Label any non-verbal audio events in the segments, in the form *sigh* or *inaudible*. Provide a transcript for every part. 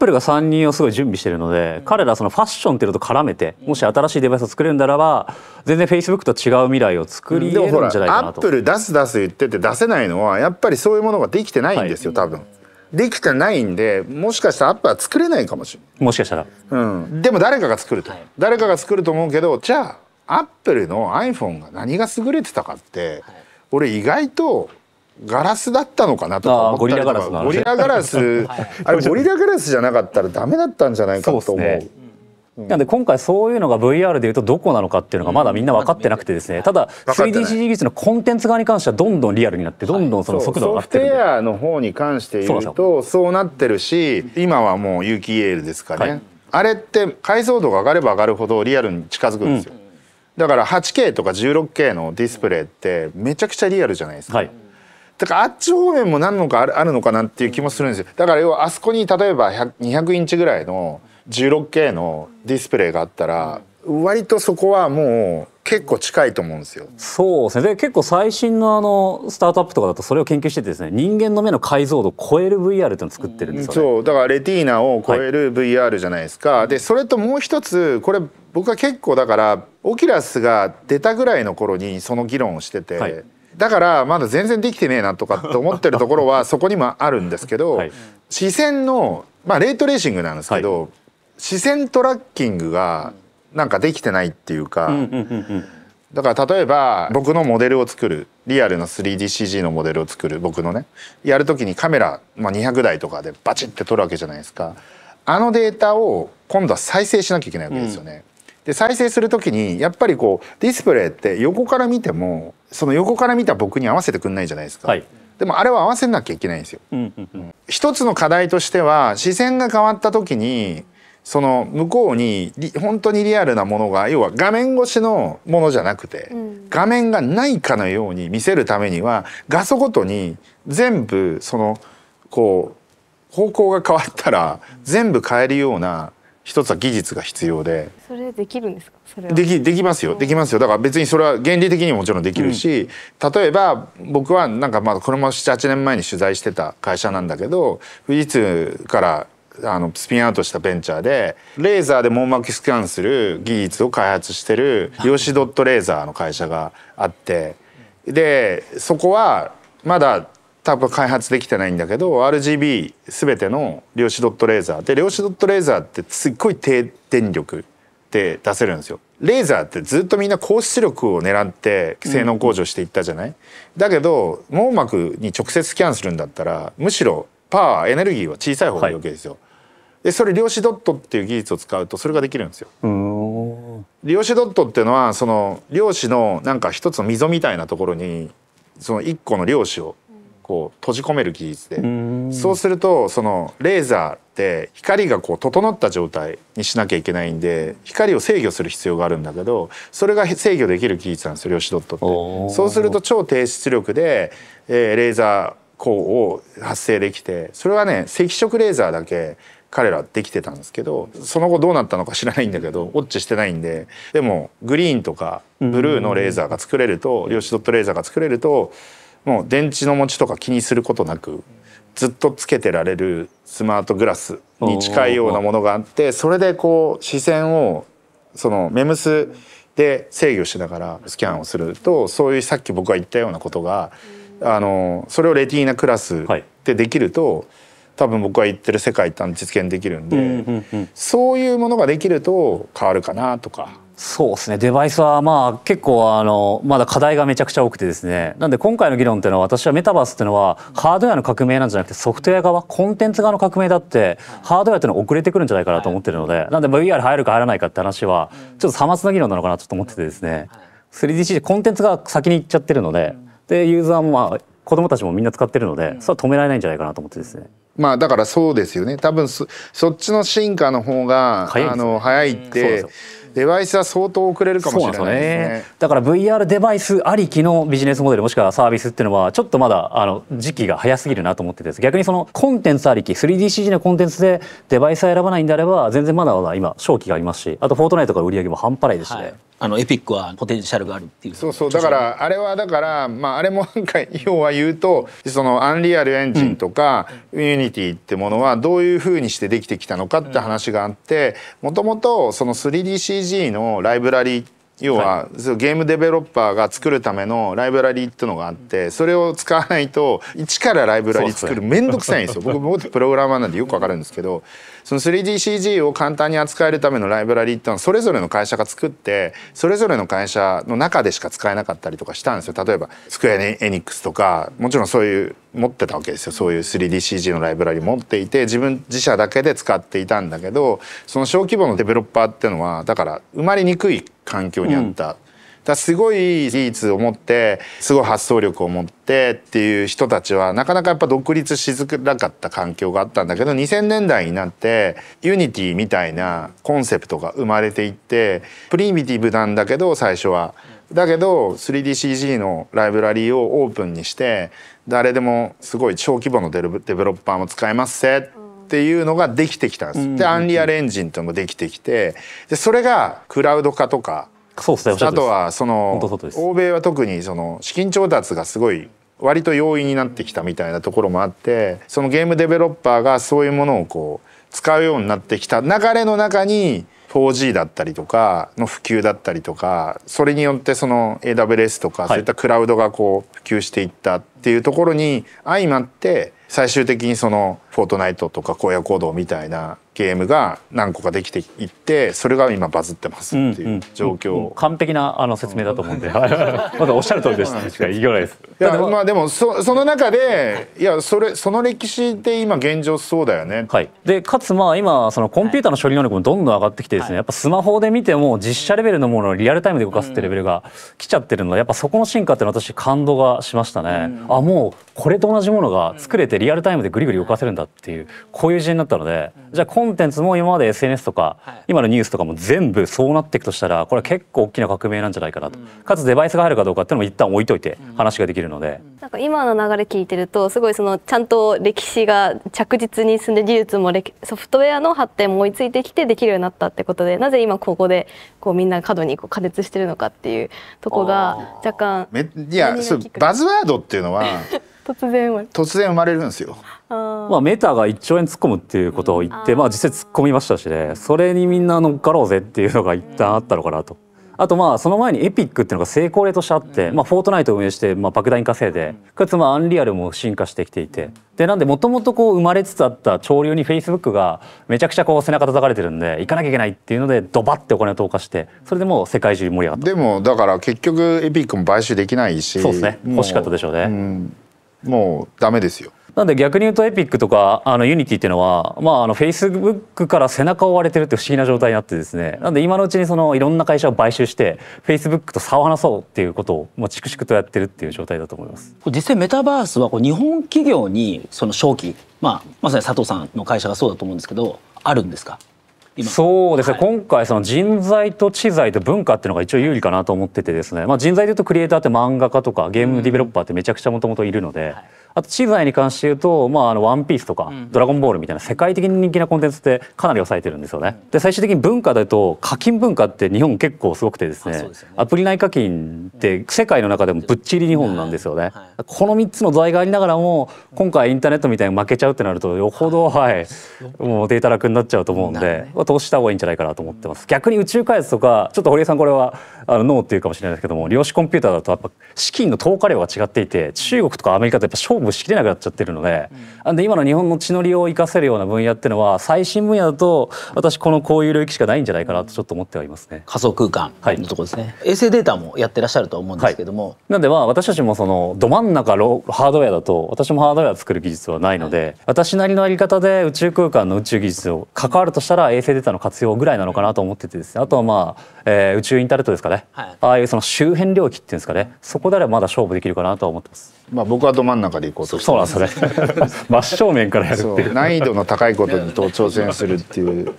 プルが参人をすごい準備してるので、彼らそのファッションっていうのと絡めてもし新しいデバイスを作れるならば全然フェイスブックと違う未来を作り得るんじゃないかなと、アップル出す出す言ってて出せないのはやっぱりそういうものができてないんですよ、はい、多分。できてないんでもしかしたらアップは作れないかもしれないもしかしたら、うん、でも誰かが作ると、はい、誰かが作ると思うけどじゃあアップルの iPhone が何が優れてたかって、はい、俺意外とガラスだったのかなとか思ったゴリラガラスゴリラガラス、あれゴリラガラスじゃなかったらダメだったんじゃないかと思う。ねうん、なんで今回そういうのが VR でいうとどこなのかっていうのがまだみんな分かってなくてですねただ 3DCG 技術のコンテンツ側に関してはどんどんリアルになってどんどんその速度が上がってる、はい、ソフトウェアの方に関して言うとそうなってるし今はもう有機 EL ですかね、はい、あれって解像度が上がれば上がるほどリアルに近づくんですよ、うん、だから 8K とか 16K のディスプレイってめちゃくちゃリアルじゃないですか、はいだからあっち方面も何のかあるのかなっていう気もするんですよだから要はあそこに例えば200インチぐらいの 16K のディスプレイがあったら割とそこはもう結構近いと思うんですよ。そうですね。で結構最新のあのスタートアップとかだとそれを研究しててですね、人間の目の解像度を超える VR っていうのを作ってるんですよ、ね、そう、だからレティーナを超える VR じゃないですか。はい、で、それともう一つこれ僕は結構だからオキラスが出たぐらいの頃にその議論をしてて。はいだからまだ全然できてねえなとかって思ってるところは *laughs* そこにもあるんですけど、はい、視線のまあレートレーシングなんですけど、はい、視線トラッキングがなんかできてないっていうか、だから例えば僕のモデルを作るリアルの 3DCG のモデルを作る僕のねやる時にカメラ、まあ、200台とかでバチって撮るわけじゃないですかあのデータを今度は再生しなきゃいけないわけですよね。うん、で再生するきにやっぱりこうディスプレイって横から見てもその横から見た僕に合わせてくんないじゃないですか、はい、でもあれは合わせなきゃいけないんですよ、うんうんうん、一つの課題としては視線が変わった時にその向こうに本当にリアルなものが要は画面越しのものじゃなくて、うん、画面がないかのように見せるためには画素ごとに全部そのこう方向が変わったら全部変えるような一つは技術が必要でそれできるんですかそれできできますよできますよだから別にそれは原理的にももちろんできるし、うん、例えば僕はなんかまあこれも78年前に取材してた会社なんだけど富士通からあのスピンアウトしたベンチャーでレーザーで網膜スキャンする技術を開発してるヨシドットレーザーの会社があってでそこはまだ多分開発できてないんだけど RGB 全ての量子ドットレーザーで量子ドットレーザーってすっごい低電力で出せるんですよ。レーザーってずっとみんな高出力を狙って性能向上していったじゃない、うん、だけど網膜に直接スキャンするんだったらむしろパワーエネルギーは小さい方がいいわけですよ。はい、でそれ量子ドットっていう技術を使うとそれができるんですよ。量子ドットっていうのはその量子のなんか一つの溝みたいなところにその1個の量子をこう閉じ込める技術でそうするとそのレーザーって光がこう整った状態にしなきゃいけないんで光を制御する必要があるんだけどそれが制御できる技術なんですよ量子ドットって。そうすると超低出力で、えー、レーザー光を発生できてそれはね赤色レーザーだけ彼らできてたんですけどその後どうなったのか知らないんだけどウォッチしてないんででもグリーンとかブルーのレーザーが作れると量子ドットレーザーが作れると。うんもう電池の持ちとか気にすることなくずっとつけてられるスマートグラスに近いようなものがあってそれでこう視線をそのメムスで制御しながらスキャンをするとそういうさっき僕が言ったようなことがあのそれをレティーナクラスでできると、多分僕が言ってる世界って実現できるんで、そういうものができると変わるかなとか。そうですねデバイスはまあ結構あのまだ課題がめちゃくちゃ多くてですねなんで今回の議論っていうのは私はメタバースっていうのはハードウェアの革命なんじゃなくてソフトウェア側コンテンツ側の革命だってハードウェアっていうのは遅れてくるんじゃないかなと思ってるのでなんで VR 入るか入らないかって話はちょっとさまつな議論なのかなちょっと思っててですね 3DCG コンテンツが先に行っちゃってるのででユーザーもまあ子どもたちもみんな使ってるのでそれは止められないんじゃないかなと思ってですね。まあだからそうですよね多分そっちの進化の方が早い,、あの早いって、うんデバイスは相当遅れるかもしれないですね、ね、だから VR デバイスありきのビジネスモデルもしくはサービスっていうのはちょっとまだあの時期が早すぎるなと思ってて逆にそのコンテンツありき 3DCG のコンテンツでデバイスを選ばないんであれば全然まだまだ今勝機がありますしあとフォートナイトから売り上げも半端ないですね。はいあのエピックはポテンシャルがあるっていうそうそうだからあれはだからまああれもなんか *laughs* 要は言うとそのアンリアルエンジンとか、ユニティってものはどういうふうにしてできてきたのかって話があってもともとその 3DCG のライブラリーって要は、はい、ゲームデベロッパーが作るためのライブラリーっていうのがあってそれを使わないと一からライブラリー作る面倒、くさいんですよ。僕もプログラマーなんでよくわかるんですけどその 3DCG を簡単に扱えるためのライブラリーってのはそれぞれの会社が作ってそれぞれの会社の中でしか使えなかったりとかしたんですよ。例えばスクエアエニックスとかもちろんそういう持ってたわけですよそういう 3DCG のライブラリ持っていて自分自社だけで使っていたんだけどその小規模のデベロッパーっていうのはだから埋まりにくい環境にあった。うんだすごい技術を持ってすごい発想力を持ってっていう人たちはなかなかやっぱ独立しづらかった環境があったんだけど2000年代になってユニティみたいなコンセプトが生まれていってプリミティブなんだけど最初は。だけど 3DCG のライブラリーをオープンにして誰でもすごい小規模のデベロッパーも使えますせっていうのができてきたんです。でアンリアルエンジンっていうのもできてきてでそれがクラウド化とか。そうですねあとはその欧米は特にその資金調達がすごい割と容易になってきたみたいなところもあってそのゲームデベロッパーがそういうものをこう使うようになってきた流れの中に 4G だったりとかの普及だったりとかそれによってその AWS とかそういったクラウドがこう普及していったっていうところに相まって最終的にそのフォートナイトとか荒野行動みたいなゲームが何個かできていってそれが今バズってますっていう状況、うんうん、完璧なあの説明だと思うんで *laughs* まだおっしゃる通りですしか言いようないですいやまあでもそその中でいやそれその歴史で今現状そうだよね、はい、でかつまあ今そのコンピューターの処理能力もどんどん上がってきてですね、はい、やっぱスマホで見ても実写レベルのものをリアルタイムで動かすってレベルが来ちゃってるのでやっぱそこの進化ってのは私感動がしましたね、うん、あもうこれと同じものが作れてリアルタイムでぐりぐり動かせるんだだっていうこういう時代になったのでじゃあコンテンツも今まで SNS とか、今のニュースとかも全部そうなっていくとしたらこれは結構大きな革命なんじゃないかなと、かつデバイスが入るかどうかっていうのも一旦置いといて話ができるので、なんか今の流れ聞いてるとすごいそのちゃんと歴史が着実に進んで技術もソフトウェアの発展も追いついてきてできるようになったってことでなぜ今ここでこうみんな過度にこう過熱してるのかっていうとこが若干いやバズワードっていうのは *laughs* 突然突然生まれるんですよ。あまあメタが1兆円突っ込むっていうことを言って、まあ実際突っ込みましたしねそれにみんな乗っかろうぜっていうのが一旦あったのかなと。あとまあその前にエピックっていうのが成功例としてあって、まあ、フォートナイトを運営してまあ莫大に稼いでかつまあアンリアルも進化してきていてでなんでもともとこう生まれつつあった潮流にフェイスブックがめちゃくちゃこう背中叩かれてるんで行かなきゃいけないっていうのでドバッてお金を投下してそれでもう世界中に盛り上がったでもだから結局エピックも買収できないしそうですね欲しかったでしょうね。うもうダメですよなんで逆に言うとエピックとかあのユニティっていうのはまああのフェイスブックから背中を追われてるって不思議な状態になってですねなんで今のうちにそのいろんな会社を買収してフェイスブックと差を離そうっていうことをまあチクとやってるっていう状態だと思います実際メタバースはこう日本企業にその正機まあ、まさに佐藤さんの会社がそうだと思うんですけどあるんですかそうですね、はい、今回その人材と知財と文化っていうのが一応有利かなと思っててですね、まあ、人材でいうとクリエイターって漫画家とかゲームディベロッパーってめちゃくちゃもともといるので、あと知財に関して言うと、まあ、あのワンピースとか、ドラゴンボールみたいな世界的に人気なコンテンツってかなり抑えてるんですよね。で最終的に文化だと課金文化って日本結構すごくてですね、ね、アプリ内課金って世界の中でもぶっちり日本なんですよね。はい、この3つの財がありながらも今回インターネットみたいに負けちゃうってなるとよほど、はい、はい、もうデータ楽になっちゃうと思うんで、ね、投資した方がいいんじゃないかなと思ってます。逆に宇宙開発とかちょっと堀江さんこれはあのノーっていうかもしれないですけども量子コンピューターだとやっぱ資金の投下量が違っていて中国とかアメリカとやっぱ勝勝負しきれなくなっちゃってるので、うん、で今の日本の地の利を生かせるような分野っていうのは最新分野だと私このこういう領域しかないんじゃないかなとちょっと思ってはいますね。仮想空間のところですね、はい、衛星データもやってらっしゃると思うんですけども、はい、なんでまあ私たちもそのど真ん中ロハードウェアだと私もハードウェア作る技術はないので、はい、私なりのやり方で宇宙空間の宇宙技術を関わるとしたら衛星データの活用ぐらいなのかなと思っててですねあとはまあ、えー、宇宙インターネットですかね、はい、ああいうその周辺領域っていうんですかねそこであればまだ勝負できるかなと思ってます。まあ僕はど真ん中でいことそうなんですね *laughs* 真正面からやるっていう難易度の高いことに挑戦するっていう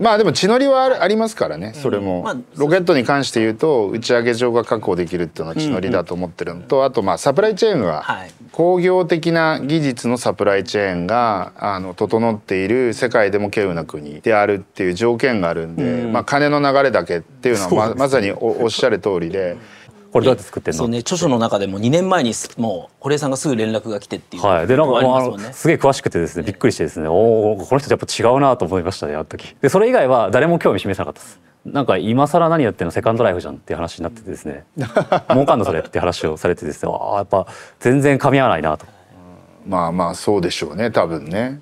まあでも地の利はありますからねそれも、まあ、ロケットに関して言うと打ち上げ場が確保できるっていうのは地の利だと思ってるのと、あとまあサプライチェーンは工業的な技術のサプライチェーンがあの整っている世界でも稀有な国であるっていう条件があるんで、まあ金の流れだけっていうのはままさにおっしゃる通りで。これどうやって作ってんのそうね著書の中でも2年前にもう堀江さんがすぐ連絡が来てっていう、はい、でなんか、ね、あのすげえ詳しくてですねびっくりしてですね、ね、おおこの人やっぱ違うなと思いましたねあの時でそれ以外は誰も興味示さなかったです、なんか今更何やってんのセカンドライフじゃんっていう話になってですね *laughs* 儲かんのそれって話をされてですねああやっぱ全然噛み合わないなとまあまあそうでしょうね多分ね。